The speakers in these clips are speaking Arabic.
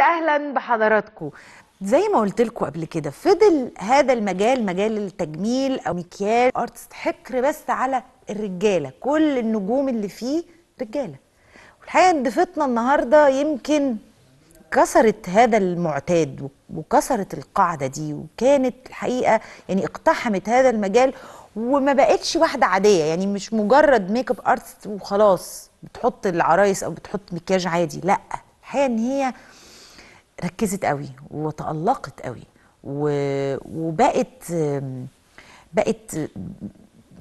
اكيد اهلا بحضراتكم زي ما قلت لكم قبل كده فضل هذا المجال مجال التجميل او مكياج ارتست حكر بس على الرجاله كل النجوم اللي فيه رجاله والحقيقه ضيفتنا النهارده يمكن كسرت هذا المعتاد وكسرت القاعده دي وكانت الحقيقه يعني اقتحمت هذا المجال وما بقتش واحده عاديه يعني مش مجرد ميك اب ارتست وخلاص بتحط العرايس او بتحط مكياج عادي لا الحقيقه ان هي ركزت قوي وتألقت قوي وبقت بقت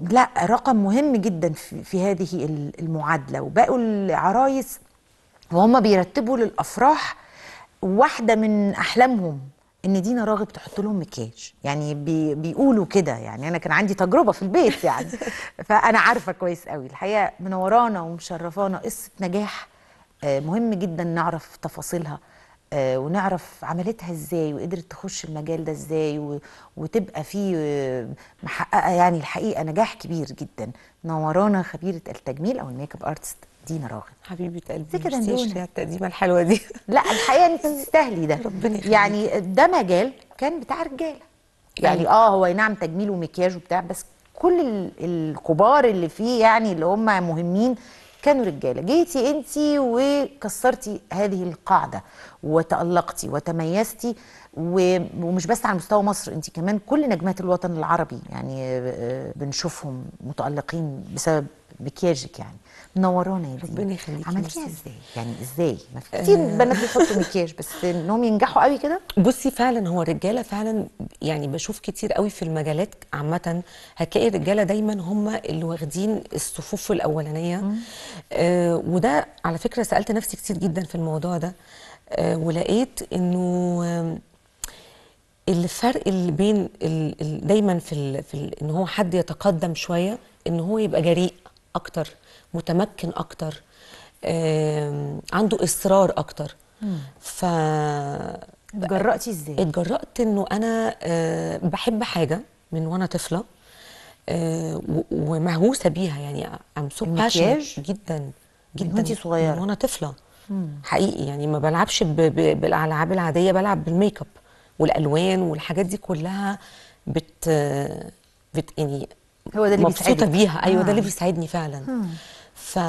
لا رقم مهم جدا في, هذه المعادله وبقوا العرايس وهم بيرتبوا للافراح واحده من احلامهم ان دينا راغب تحط لهم مكياج يعني بي بيقولوا كده يعني انا كان عندي تجربه في البيت يعني فانا عارفه كويس قوي الحقيقه منورانا ومشرفانا قصه نجاح آه، مهم جدا نعرف تفاصيلها آه، ونعرف عملتها ازاي وقدرت تخش المجال ده ازاي وتبقى فيه آه، محققه يعني الحقيقه نجاح كبير جدا نورانا خبيره التجميل او الميك اب ارتست دينا راغب حبيبه قلبي كده التقديمه الحلوه دي لا الحقيقه انت تستاهلي ده ربنا يعني ده مجال كان بتاع رجاله يعني أيوة. اه هو نعم تجميل ومكياج وبتاع بس كل الكبار اللي فيه يعني اللي هم مهمين كانوا رجاله جيتي انت وكسرتي هذه القاعده وتالقتي وتميزتي ومش بس على مستوى مصر انت كمان كل نجمات الوطن العربي يعني آه، بنشوفهم متالقين بسبب مكياجك يعني منورانا يا ربنا يخليكي عملتيها ازاي؟ يعني ازاي؟ ما في كتير آه بنات بيحطوا مكياج بس انهم ينجحوا قوي كده بصي فعلا هو الرجاله فعلا يعني بشوف كتير قوي في المجالات عامه هتلاقي الرجاله دايما هم اللي واخدين الصفوف الاولانيه آه وده على فكره سالت نفسي كتير جدا في الموضوع ده آه ولقيت انه آه الفرق اللي بين ال... ال... دايما في ال... في ان هو حد يتقدم شويه ان هو يبقى جريء اكتر متمكن اكتر عنده اصرار اكتر ف اتجرأتي ازاي؟ اتجرأت انه انا آه، بحب حاجه من وانا طفله آه، ومهووسه بيها يعني ام سو جدا جدا وانت صغيره من وانا طفله حقيقي يعني ما بلعبش بالالعاب العاديه بلعب بالميك اب والالوان والحاجات دي كلها بت آه، بت يعني هو ده اللي مبسوطه بيها ايوه ده اللي آه. بيساعدني فعلا ف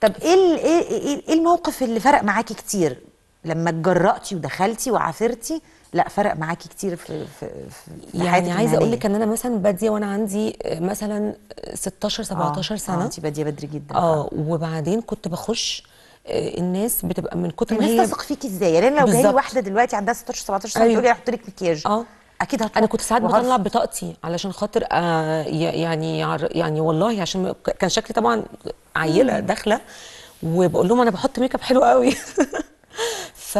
طب إيه إيه،, ايه ايه الموقف اللي فرق معاكي كتير لما اتجرأتي ودخلتي وعافرتي لا فرق معاكي كتير في في, في يعني عايزه اقول لك ان انا مثلا باديه وانا عندي مثلا 16 17 آه سنه اه انت باديه بدري جدا اه وبعدين كنت بخش آه، الناس بتبقى من كتر ما هي الناس تثق فيكي ازاي؟ يعني لو جاي واحده دلوقتي عندها 16 17 سنه أيوة. تقولي تقول لي لك مكياج اه اكيد هتروح انا كنت ساعات بطلع بطاقتي علشان خاطر آه، يعني يعني والله عشان كان شكلي طبعا عيله داخله وبقول لهم انا بحط ميك اب حلو قوي ف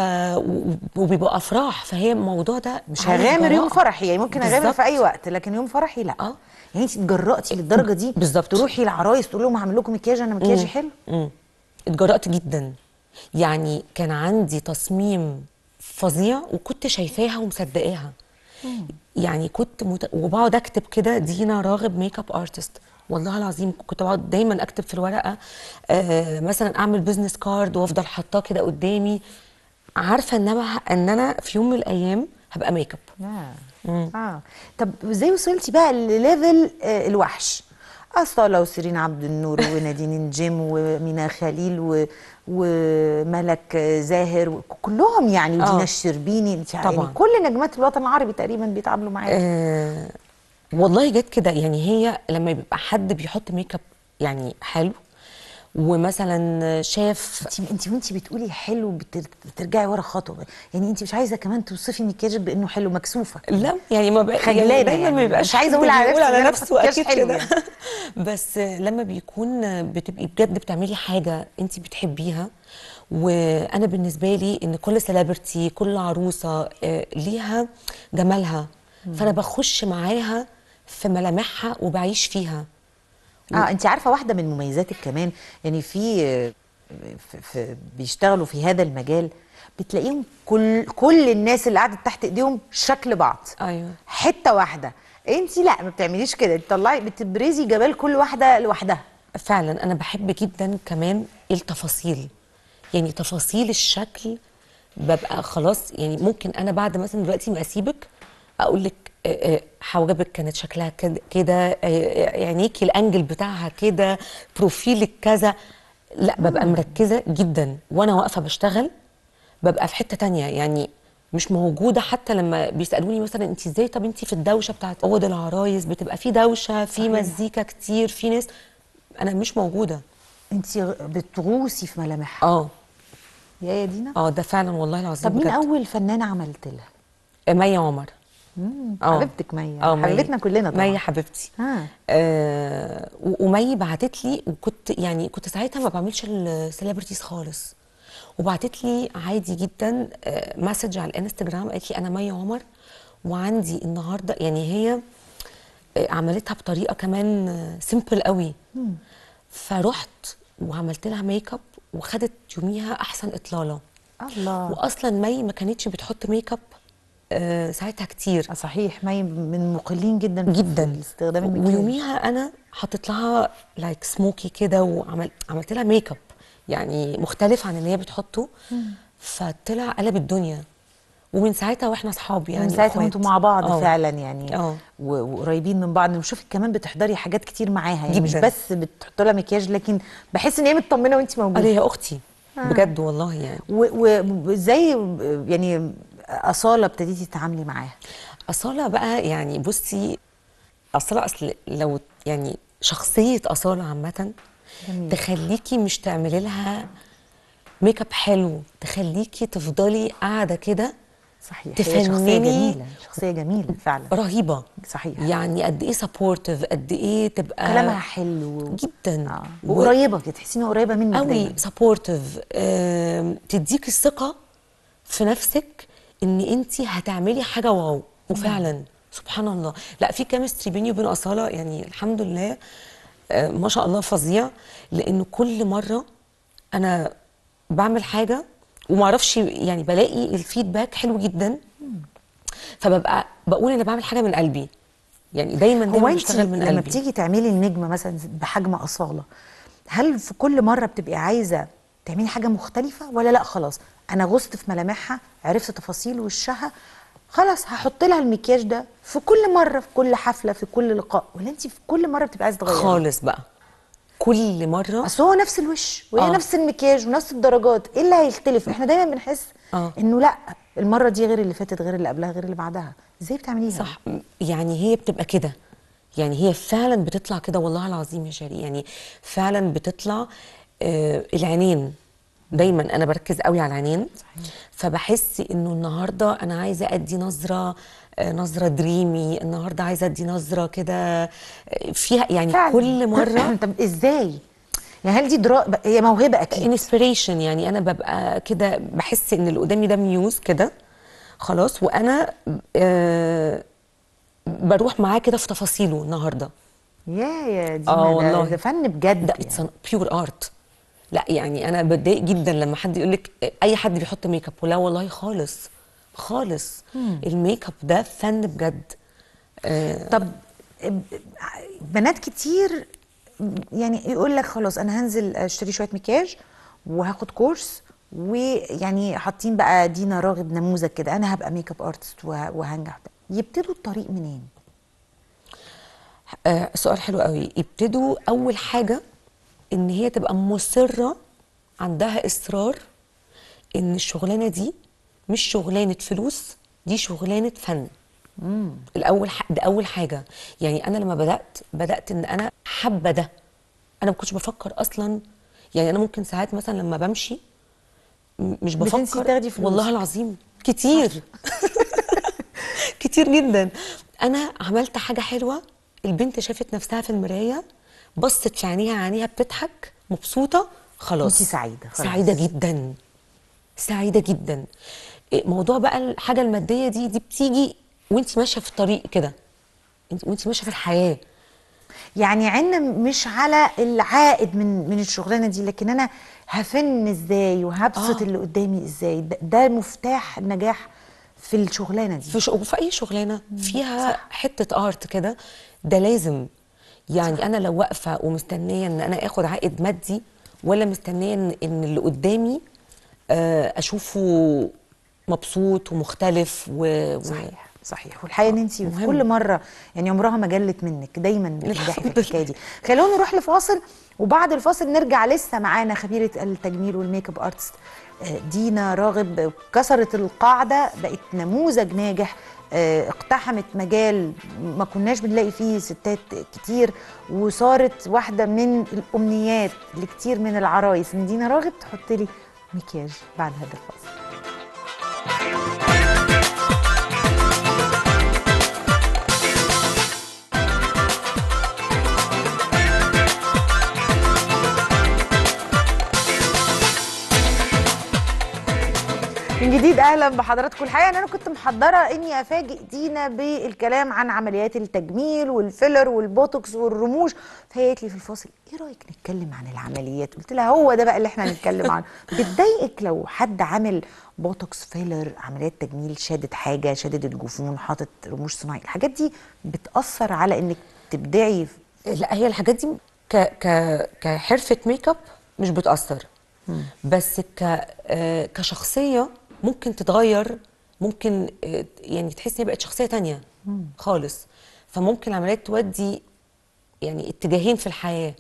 وبيبقى افراح فهي الموضوع ده مش هغامر يوم فرحي يعني ممكن اغامر في اي وقت لكن يوم فرحي لا اه يعني انت اتجرأتي إيه، للدرجه دي بالظبط تروحي العرايس تقول لهم هعمل لكم مكياج انا مكياجي حلو امم اتجرأت جدا يعني كان عندي تصميم فظيع وكنت شايفاها ومصدقاها يعني كنت مت... وبقعد اكتب كده دينا راغب ميك اب ارتست والله العظيم كنت بقعد دايما اكتب في الورقه آه مثلا اعمل بزنس كارد وافضل حاطاه كده قدامي عارفه ان انا ان انا في يوم من الايام هبقى ميك اب اه طب ازاي وصلتي بقى لليفل آه، الوحش أصالة وسيرين عبد النور ونادين نجم ومينا خليل و... وملك زاهر كلهم يعني آه. ودينا الشربيني انت يعني كل نجمات الوطن العربي تقريبا بيتعاملوا معاك آه والله جت كده يعني هي لما بيبقى حد بيحط ميك اب يعني حلو ومثلا شاف انت انت وانت بتقولي حلو بترجعي ورا خطوه يعني انت مش عايزه كمان توصفي مكياج بانه حلو مكسوفه لا يعني ما بقى يعني دايما يعني ما بيبقاش مش عايزه اقول على نفسي على نفسه اكيد كده يعني. بس لما بيكون بتبقي بجد بتعملي حاجه انت بتحبيها وانا بالنسبه لي ان كل سيلبرتي كل عروسه آه، ليها جمالها فانا بخش معاها في ملامحها وبعيش فيها اه انت عارفه واحده من مميزاتك كمان يعني في, في بيشتغلوا في هذا المجال بتلاقيهم كل كل الناس اللي قاعده تحت ايديهم شكل بعض ايوه حته واحده انت لا ما بتعمليش كده تطلعي بتبرزي جمال كل واحده لوحدها فعلا انا بحب جدا كمان التفاصيل يعني تفاصيل الشكل ببقى خلاص يعني ممكن انا بعد مثلا دلوقتي ما اسيبك اقول لك حواجبك كانت شكلها كده آه، عينيكي يعني الانجل بتاعها كده بروفيلك كذا لا ببقى مركزه جدا وانا واقفه بشتغل ببقى في حته تانية يعني مش موجوده حتى لما بيسالوني مثلا انت ازاي طب انت في الدوشه بتاعت اوض العرايس بتبقى في دوشه في مزيكا كتير في ناس انا مش موجوده انت بتغوصي في ملامحها اه يا يا دينا اه ده فعلا والله العظيم طب مين اول فنانه عملت لها مي عمر آه. حبيبتك آه، مي حبيبتنا كلنا طبعا مي حبيبتي آه. آه ومي بعتت لي وكنت يعني كنت ساعتها ما بعملش السليبرتيز خالص وبعتت لي عادي جدا آه مسج على الانستجرام قالت لي انا مي عمر وعندي النهارده يعني هي آه عملتها بطريقه كمان سيمبل آه، قوي مم. فرحت وعملت لها ميك اب وخدت يوميها احسن اطلاله الله واصلا مي ما كانتش بتحط ميك اب آه، ساعتها كتير آه، صحيح مي من مقلين جدا جدا استخدام ويوميها انا حطيت لها لايك سموكي كده وعملت عملت لها ميك اب يعني مختلف عن اللي هي بتحطه فطلع قلب الدنيا ومن ساعتها واحنا اصحاب يعني من ساعتها وانتم مع بعض أوه. فعلا يعني اه. وقريبين من بعض وشوفك كمان بتحضري حاجات كتير معاها يعني مش بس بتحط لها مكياج لكن بحس ان هي مطمنه وانت موجوده هي اختي آه. بجد والله يعني وازاي يعني اصاله ابتديتي تتعاملي معاها اصاله بقى يعني بصي اصاله اصل لو يعني شخصيه اصاله عامه تخليكي مش تعملي لها ميك اب حلو تخليكي تفضلي قاعده كده صحيح تفنني شخصيه جميله شخصيه جميله فعلا رهيبه صحيح يعني قد ايه سبورتيف قد ايه تبقى كلامها حلو جدا آه. وقريبه كده تحسي انها قريبه منك قوي سبورتيف تديكي الثقه في نفسك ان انت هتعملي حاجه واو وفعلا سبحان الله لا في كيمستري بيني وبين اصاله يعني الحمد لله آه ما شاء الله فظيع لان كل مره انا بعمل حاجه وما اعرفش يعني بلاقي الفيدباك حلو جدا فببقى بقول انا بعمل حاجه من قلبي يعني دايما دايما بشتغل من قلبي لما بتيجي تعملي النجمه مثلا بحجم اصاله هل في كل مره بتبقي عايزه تعملي حاجه مختلفه ولا لا خلاص انا غصت في ملامحها عرفت تفاصيل وشها خلاص هحط لها المكياج ده في كل مره في كل حفله في كل لقاء ولا انت في كل مره بتبقى عايزه تغيري خالص بقى كل مره اصل هو نفس الوش وهي آه. نفس المكياج ونفس الدرجات ايه اللي هيختلف احنا دايما بنحس آه. انه لا المره دي غير اللي فاتت غير اللي قبلها غير اللي بعدها ازاي بتعمليها صح يعني هي بتبقى كده يعني هي فعلا بتطلع كده والله العظيم يا شيري يعني فعلا بتطلع آه العينين دايما انا بركز قوي على العينين صحيح. فبحس انه النهارده انا عايزه ادي نظره آه، نظره دريمي النهارده عايزه ادي نظره كده آه، فيها يعني فعلا. كل مره طب ازاي يعني هل دي درا... هي موهبه اكيد انسبيريشن يعني انا ببقى كده بحس ان اللي قدامي ده ميوز كده خلاص وانا آه بروح معاه كده في تفاصيله النهارده يا يا دي اه والله ده فن بجد ده اتس بيور ارت لا يعني انا بتضايق جدا لما حد يقول لك اي حد بيحط ميك اب ولا والله خالص خالص الميك اب ده فن بجد آه طب بنات كتير يعني يقول لك خلاص انا هنزل اشتري شويه مكياج وهاخد كورس ويعني حاطين بقى دينا راغب نموذج كده انا هبقى ميك اب ارتست وهنجح يبتدوا الطريق منين؟ آه سؤال حلو قوي يبتدوا اول حاجه ان هي تبقى مصره عندها اصرار ان الشغلانه دي مش شغلانه فلوس دي شغلانه فن مم. الاول ح... ده اول حاجه يعني انا لما بدات بدات ان انا حابه ده انا ما كنتش بفكر اصلا يعني انا ممكن ساعات مثلا لما بمشي مش بفكر تاخدي فلوس والله العظيم كتير كتير جدا انا عملت حاجه حلوه البنت شافت نفسها في المرايه بصت في عينيها عينيها بتضحك مبسوطه خلاص انت سعيده خلاص. سعيده جدا سعيده جدا إيه، موضوع بقى الحاجه الماديه دي دي بتيجي وانت ماشيه في الطريق كده وانت ماشيه في الحياه يعني عنا مش على العائد من من الشغلانه دي لكن انا هفن ازاي وهبسط آه. اللي قدامي ازاي ده, ده مفتاح النجاح في الشغلانه دي في, ش... في اي شغلانه فيها صح. حته ارت كده ده لازم يعني انا لو واقفه ومستنيه ان انا اخد عائد مادي ولا مستنيه ان اللي قدامي آه، اشوفه مبسوط ومختلف و... صحيح صحيح والحقيقه ان انت في كل مره يعني عمرها ما جلت منك دايما بتنجحي في الحكايه دي خلونا نروح لفاصل وبعد الفاصل نرجع لسه معانا خبيره التجميل والميك اب ارتست آه، دينا راغب كسرت القاعده بقت نموذج ناجح آه، اقتحمت مجال ما كناش بنلاقي فيه ستات كتير وصارت واحده من الامنيات لكتير من العرايس ان دينا راغب تحط لي مكياج بعد هذا الفاصل من جديد اهلا بحضراتكم الحقيقه ان انا كنت محضره اني افاجئ دينا بالكلام عن عمليات التجميل والفيلر والبوتوكس والرموش قالت لي في الفاصل ايه رايك نتكلم عن العمليات قلت لها هو ده بقى اللي احنا هنتكلم عنه بتضايقك لو حد عامل بوتوكس فيلر عمليات تجميل شادد حاجه شادد الجفون حاطط رموش صناعي الحاجات دي بتاثر على انك تبدعي لا هي الحاجات دي ك ك كحرفه ميك اب مش بتاثر بس ك آه، كشخصيه ممكن تتغير ممكن آه، يعني تحس ان بقت شخصيه تانية خالص فممكن العمليات تودي يعني اتجاهين في الحياه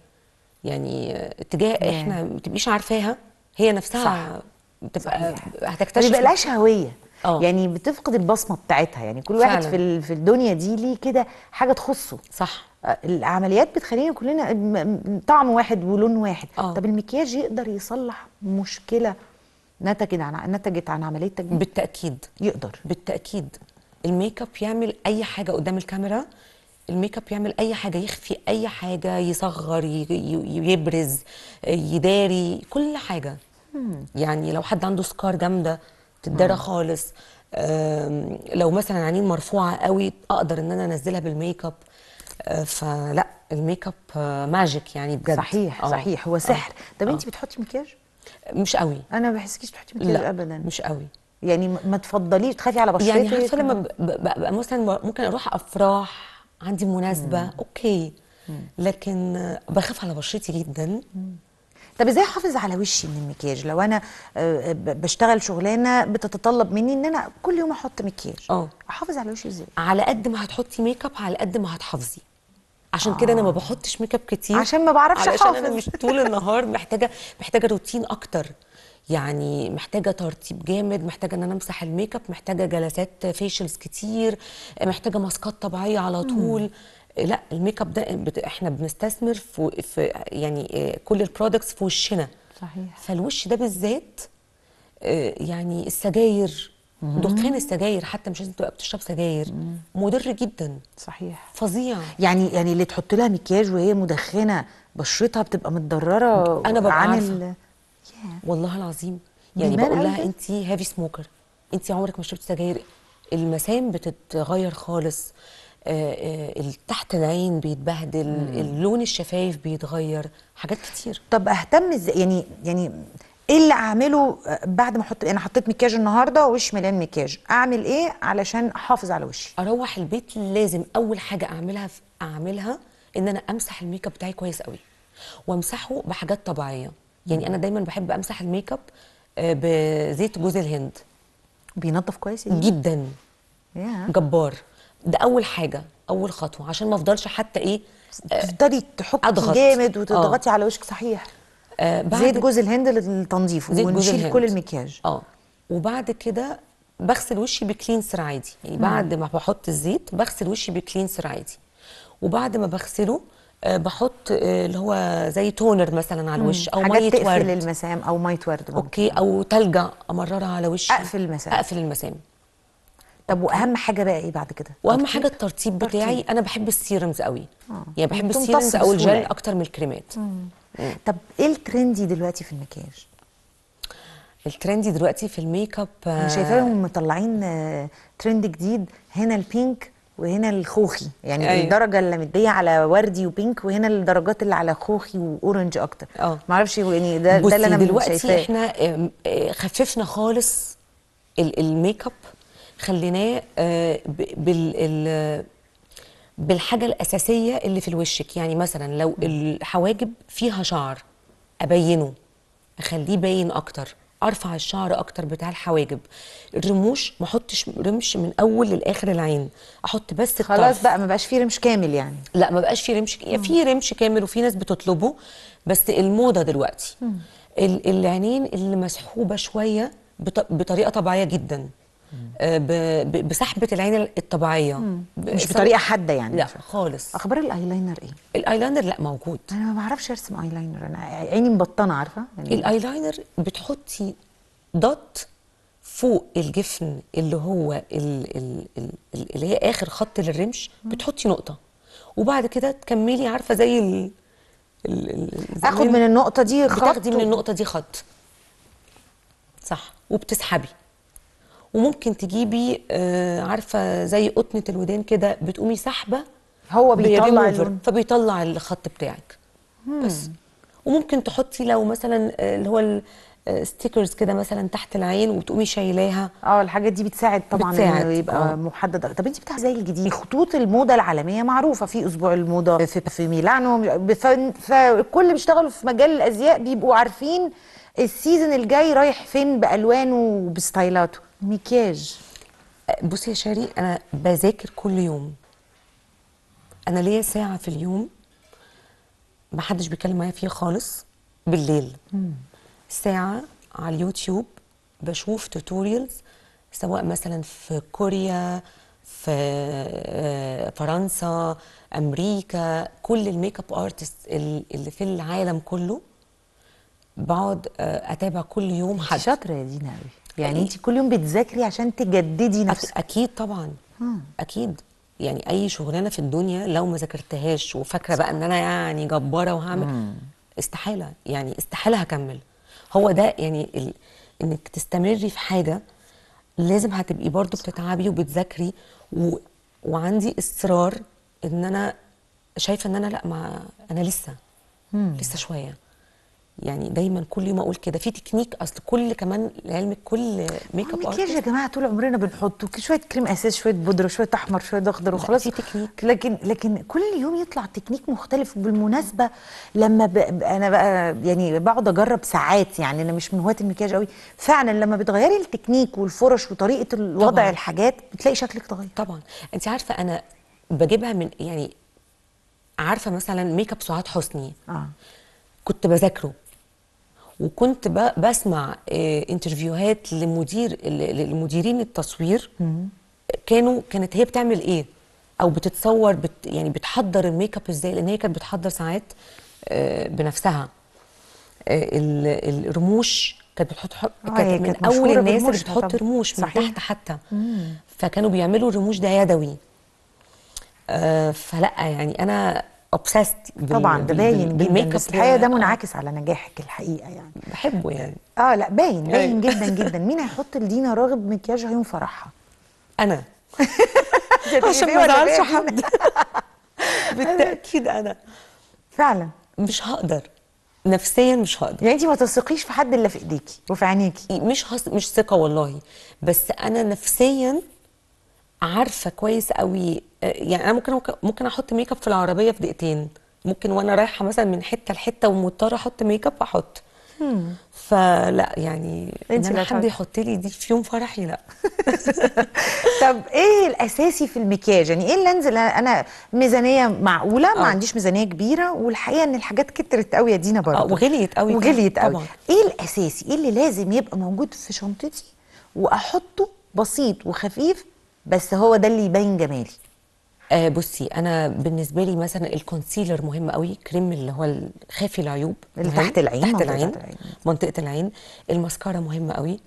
يعني آه، اتجاه احنا ما تبقيش عارفاها هي نفسها صح. بتبقى هتكتشف بيبقى لهاش هويه أوه. يعني بتفقد البصمه بتاعتها يعني كل واحد فعلا. في في الدنيا دي ليه كده حاجه تخصه صح آه، العمليات بتخلينا كلنا طعم واحد ولون واحد أوه. طب المكياج يقدر يصلح مشكله نتجت عن نتجت عن عمليه تجميل بالتاكيد يقدر بالتاكيد الميك اب يعمل اي حاجه قدام الكاميرا الميك اب يعمل اي حاجه يخفي اي حاجه يصغر يبرز يداري كل حاجه يعني لو حد عنده سكار جامده تدرى خالص لو مثلا عينين مرفوعه قوي اقدر ان انا انزلها بالميك اب آه، فلا الميك اب آه، ماجيك يعني بجد صحيح أوه. صحيح هو آه. سحر طب انت بتحطي مكياج مش قوي انا ما بحسكيش بتحطي مكياج ابدا مش قوي يعني ما تفضليش تخافي على يعني بشرتك يعني حتى لما ببقى مثلا ممكن اروح افراح عندي مناسبه مم. اوكي لكن بخاف على بشرتي جدا طب ازاي احافظ على وشي من المكياج لو انا آه، آه، بشتغل شغلانه بتتطلب مني ان انا كل يوم احط مكياج اه احافظ على وشي ازاي على قد ما هتحطي ميك اب على قد ما هتحافظي عشان آه. كده انا ما آه. بحطش ميك اب كتير عشان ما بعرفش عشان انا مش طول النهار محتاجه محتاجه روتين اكتر يعني محتاجه ترطيب جامد محتاجه ان انا امسح الميك اب محتاجه جلسات فيشلز كتير محتاجه ماسكات طبيعيه على طول مم. لا الميك اب ده بت... احنا بنستثمر في, في يعني آه، كل البرودكتس في وشنا صحيح فالوش ده بالذات آه، يعني السجاير دخان السجاير حتى مش لازم تبقى بتشرب سجاير مضر جدا صحيح فظيع يعني يعني اللي تحط لها مكياج وهي مدخنه بشرتها بتبقى متضرره انا ببقى عن ال... والله العظيم يعني بقول لها انت هافي سموكر انت عمرك ما شربت سجاير المسام بتتغير خالص آه، آه، تحت العين بيتبهدل اللون الشفايف بيتغير حاجات كتير طب اهتم ازاي يعني يعني ايه اللي اعمله بعد ما احط انا حطيت مكياج النهارده ووش مليان مكياج اعمل ايه علشان احافظ على وشي اروح البيت لازم اول حاجه اعملها اعملها ان انا امسح الميك اب بتاعي كويس قوي وامسحه بحاجات طبيعيه يعني انا دايما بحب امسح الميك اب آه، بزيت جوز الهند بينظف كويس إيه؟ جدا yeah. جبار ده اول حاجه اول خطوه عشان ما افضلش حتى ايه آه، تفضلي تحطي جامد وتضغطي آه. على وشك صحيح آه، بعد زيت جوز الهند للتنظيف ونشيل كل المكياج اه وبعد كده بغسل وشي بكلينسر عادي يعني بعد ما بحط الزيت بغسل وشي بكلينسر عادي وبعد ما بغسله أه بحط أه اللي هو زي تونر مثلا على الوش او ميه تقفل المسام او ميه ورد ممكن. اوكي او تلجا امررها على وشي اقفل المسام اقفل المسام طب واهم حاجه بقى ايه بعد كده واهم ترتيب؟ حاجه الترتيب بتاعي ترتيب. انا بحب السيرمز قوي آه. يعني بحب السيرمز او الجل يعني. اكتر من الكريمات مم. مم. طب ايه الترندي دلوقتي في المكياج الترندي دلوقتي في الميك اب آه انا شايفاهم مطلعين آه ترند جديد هنا البينك وهنا الخوخي يعني أيوة. الدرجه اللي مديه على وردي وبينك وهنا الدرجات اللي على خوخي واورنج اكتر اه معرفش يعني ده ده اللي انا دلوقتي احنا آه، خففنا خالص الميك اب خليناه آه، بال بالحاجه الاساسيه اللي في الوشك يعني مثلا لو الحواجب فيها شعر ابينه اخليه باين اكتر ارفع الشعر اكتر بتاع الحواجب الرموش ما احطش رمش من اول لاخر العين احط بس الطرف خلاص بقى ما بقاش فيه رمش كامل يعني لا ما بقاش فيه رمش في رمش كامل وفي ناس بتطلبه بس الموضه دلوقتي العينين اللي مسحوبه شويه بطريقه طبيعيه جدا آه، بسحبه العين الطبيعيه مش بطريقه حاده يعني لا خالص اخبار الايلاينر ايه الايلاينر لا موجود انا ما بعرفش ارسم ايلاينر انا عيني مبطنه عارفه يعني الايلاينر بتحطي دوت فوق الجفن اللي هو الـ الـ الـ اللي هي اخر خط للرمش بتحطي نقطه وبعد كده تكملي عارفه زي ال اخد من النقطه دي خط بتاخدي من النقطه دي خط صح وبتسحبي وممكن تجيبي آه، عارفه زي قطنه الودان كده بتقومي سحبه هو بيطلع اللون فبيطلع الخط بتاعك مم. بس وممكن تحطي لو مثلا آه، اللي هو ستيكرز آه، كده مثلا تحت العين وتقومي شايلاها اه الحاجات دي بتساعد طبعا بتساعد. انه يبقى أوه. محدد طب انت بتاع زي الجديد خطوط الموضه العالميه معروفه في اسبوع الموضه في, في ميلانو فكل بيشتغلوا في مجال الازياء بيبقوا عارفين السيزون الجاي رايح فين بالوانه وبستايلاته مكياج بصي يا شاري انا بذاكر كل يوم انا ليا ساعه في اليوم ما حدش بيتكلم معايا فيها خالص بالليل مم. ساعه على اليوتيوب بشوف توتوريالز سواء مثلا في كوريا في آه، فرنسا امريكا كل الميك اب ارتست اللي في العالم كله بقعد آه، اتابع كل يوم حد شاطره يا دينا قوي يعني آه، انت كل يوم بتذاكري عشان تجددي نفسك اكيد طبعا هم. اكيد يعني اي شغلانه في الدنيا لو ما ذاكرتهاش وفاكره بقى ان انا يعني جباره وهعمل استحاله يعني استحاله هكمل هو ده يعني ال... انك تستمري في حاجه لازم هتبقي برضو بتتعبي وبتذاكري و... وعندي اصرار ان انا شايفه ان انا لا ما انا لسه مم. لسه شويه يعني دايما كل يوم اقول كده في تكنيك اصل كل كمان لعلمك كل ميك اب ارتست يا جماعه طول عمرنا بنحط شويه كريم اساس شويه بودره شويه احمر شويه اخضر وخلاص في تكنيك لكن لكن كل يوم يطلع تكنيك مختلف بالمناسبه لما ب... انا بقى يعني بقعد اجرب ساعات يعني انا مش من هواه المكياج قوي فعلا لما بتغيري التكنيك والفرش وطريقه الوضع طبعًا. الحاجات بتلاقي شكلك اتغير طبعا انت عارفه انا بجيبها من يعني عارفه مثلا ميك اب سعاد حسني اه كنت بذاكره وكنت بسمع انترفيوهات لمدير لمديرين التصوير كانوا كانت هي بتعمل ايه او بتتصور بت يعني بتحضر الميك اب ازاي لان هي كانت بتحضر ساعات آه، بنفسها آه، الرموش كانت بتحط آه، كانت من اول الناس اللي بتحط رموش من تحت حتى فكانوا بيعملوا الرموش ده يدوي فلا يعني انا اوبسست طبعا ده باين بالميك اب الحقيقه ده آه. منعكس على نجاحك الحقيقه يعني بحبه يعني اه لا باين باين جدا جدا مين هيحط لدينا راغب مكياج عيون فرحها انا عشان ما ازعلش حد بالتاكيد انا فعلا مش هقدر نفسيا مش هقدر يعني انت ما تثقيش في حد الا في ايديكي وفي عينيكي مش هص... مش ثقه والله بس انا نفسيا عارفه كويس قوي يعني انا ممكن ممكن احط ميك اب في العربيه في دقيقتين ممكن وانا رايحه مثلا من حته لحته ومضطره احط ميك اب احط فلا يعني انت إن حد يحط لي دي في يوم فرحي لا طب ايه الاساسي في المكياج يعني ايه اللي انزل انا ميزانيه معقوله ما آه. عنديش ميزانيه كبيره والحقيقه ان الحاجات كترت قوي يا دينا برضه آه، وغليت قوي وغليت قوي طبعا. ايه الاساسي ايه اللي لازم يبقى موجود في شنطتي واحطه بسيط وخفيف بس هو ده اللي يبين جمالي آه بصي انا بالنسبه لي مثلا الكونسيلر مهم قوي كريم اللي هو خافي العيوب اللي تحت العين تحت العين منطقه العين الماسكارا مهمه قوي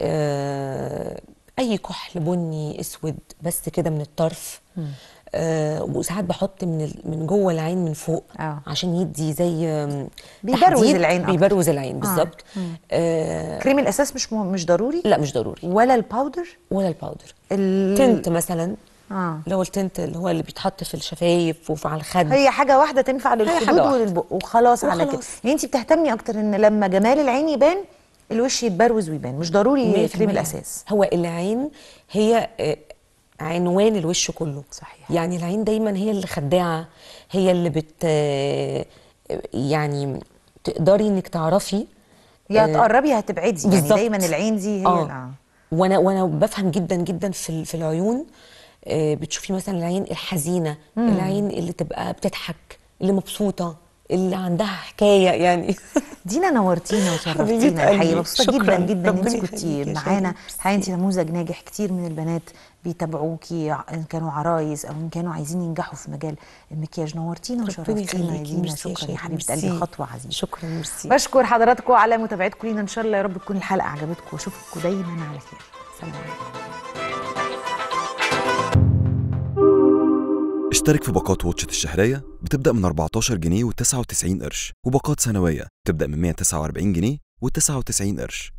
آه اي كحل بني اسود بس كده من الطرف آه وساعات بحط من ال... من جوه العين من فوق آه. عشان يدي زي بيبروز العين بيبروز العين آه. بالظبط آه. آه. كريم الاساس مش مش ضروري لا مش ضروري ولا الباودر ولا الباودر التنت مثلا آه. اللي هو التنت اللي هو اللي بيتحط في الشفايف وفي على الخد هي حاجه واحده تنفع للخدود وللبق وخلاص, وخلاص على كده يعني انت بتهتمي اكتر ان لما جمال العين يبان الوش يتبروز ويبان مش ضروري كريم الاساس هو العين هي آه، عنوان الوش كله صحيح يعني العين دايما هي اللي خداعه هي اللي بت آه، يعني تقدري انك تعرفي آه، يا تقربي هتبعدي يعني دايما العين دي هي آه. وانا وانا بفهم جدا جدا في في العيون آه، بتشوفي مثلا العين الحزينه مم. العين اللي تبقى بتضحك اللي مبسوطه اللي عندها حكايه يعني دينا نورتينا وشرفتينا الحقيقه مبسوطه جدا جدا ان انت كنتي معانا الحقيقه انت نموذج ناجح كتير من البنات بيتابعوكي ان كانوا عرايس او ان كانوا عايزين ينجحوا في مجال المكياج نورتينا وشرفتينا يا دينا شكرا يا حبيبه قلبي خطوه عزيزه شكرا ميرسي بشكر حضراتكم على متابعتكم لينا ان شاء الله يا رب تكون الحلقه عجبتكم واشوفكم دايما على خير سلام عليكم اشترك في باقات واتشت الشهرية بتبدأ من 14 جنيه و99 قرش وباقات سنوية بتبدأ من 149 جنيه و99 قرش